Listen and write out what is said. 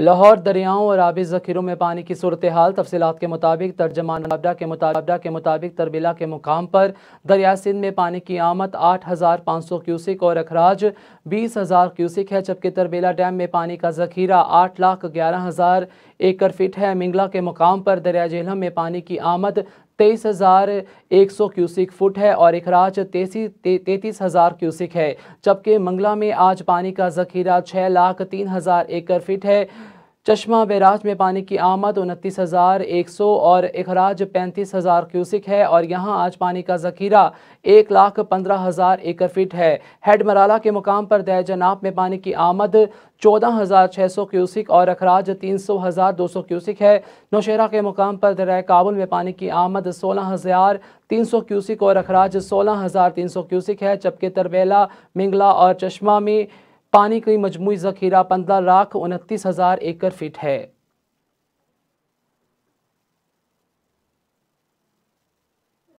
लाहौर दरियाओं और आबी ज़खीरों में पानी की सूरत हाल तफसीत के मुताबिक तर्जमान आबडा के मुताबा के मुताबिक तरबिला के मुकाम पर दरिया सिंध में पानी की आमद आठ हज़ार पाँच सौ क्यूसिक और अखराज बीस हज़ार क्यूसिक है जबकि तरबेला डैम में पानी का जखीरा आठ लाख ग्यारह हज़ार एकड़ फिट है मिंगला के मुकाम पर दरिया झेलम में पानी की आमद तेईस हज़ार एक सौ क्यूसिक फुट है और इखराज तैतीस हज़ार क्यूसिक है जबकि मंगला में आज पानी का जखीरा छः लाख तीन हज़ार एकड़ फिट है चश्मा बैराज में पानी की आमद उनतीस हज़ार एक सौ और अखराज पैंतीस हज़ार क्यूसिक है और यहाँ आज पानी का जखीरा एक लाख पंद्रह हज़ार एकड़ फीट है हेड मराला के मुकाम पर जनाब में पानी की आमद चौदह हज़ार छः सौ क्यूसिक और अखराज तीन सौ हज़ार दो सौ क्यूसिक है नौशहरा के मुकाम पर दरिया काबुल में पानी की आमद सोलह हज़ार तीन सौ क्यूसिक और अखराज सोलह हज़ार तीन सौ क्यूसिक है जबकि तरबेला मिंगला और चश्मा में पानी की मजमू ज़ख़ीरा पंद्रह लाख उनतीस हज़ार एकड़ फीट है